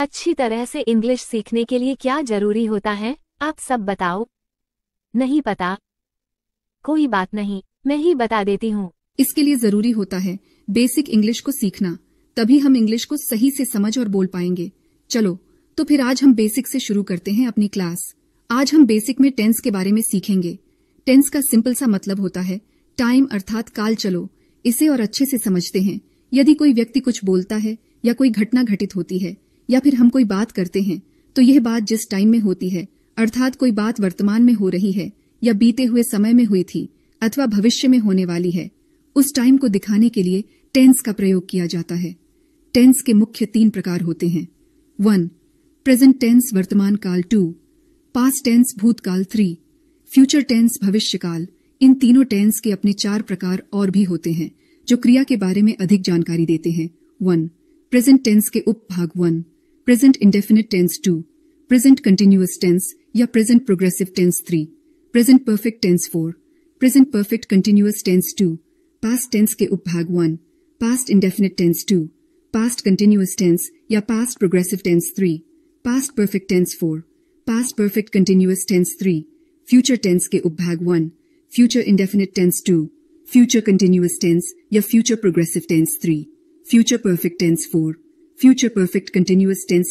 अच्छी तरह से इंग्लिश सीखने के लिए क्या जरूरी होता है आप सब बताओ नहीं पता कोई बात नहीं मैं ही बता देती हूँ इसके लिए जरूरी होता है बेसिक इंग्लिश को सीखना तभी हम इंग्लिश को सही से समझ और बोल पाएंगे चलो तो फिर आज हम बेसिक से शुरू करते हैं अपनी क्लास आज हम बेसिक में टेंस के बारे में सीखेंगे टेंस का सिंपल सा मतलब होता है टाइम अर्थात काल चलो इसे और अच्छे से समझते हैं यदि कोई व्यक्ति कुछ बोलता है या कोई घटना घटित होती है या फिर हम कोई बात करते हैं तो यह बात जिस टाइम में होती है अर्थात कोई बात वर्तमान में हो रही है या बीते हुए समय में हुई थी अथवा भविष्य में होने वाली है उस टाइम को दिखाने के लिए टेंस का प्रयोग किया जाता है टेंस के मुख्य तीन प्रकार होते हैं वन प्रेजेंट टेंस वर्तमान काल टू पास्ट टेंस भूतकाल थ्री फ्यूचर टेंस भविष्यकाल इन तीनों टेंस के अपने चार प्रकार और भी होते हैं जो क्रिया के बारे में अधिक जानकारी देते हैं वन प्रेजेंट टेंस के उपभाग one present indefinite tense 2, present continuous tense या present progressive tense 3, present perfect tense 4, present perfect continuous tense 2, past tense के उपभाग 1, past indefinite tense 2, past continuous tense या past progressive tense 3, past perfect tense 4, past perfect continuous tense 3, future tense के उपभाग 1, future indefinite tense 2, future continuous tense या future progressive tense 3, future perfect tense 4, future perfect continuous tense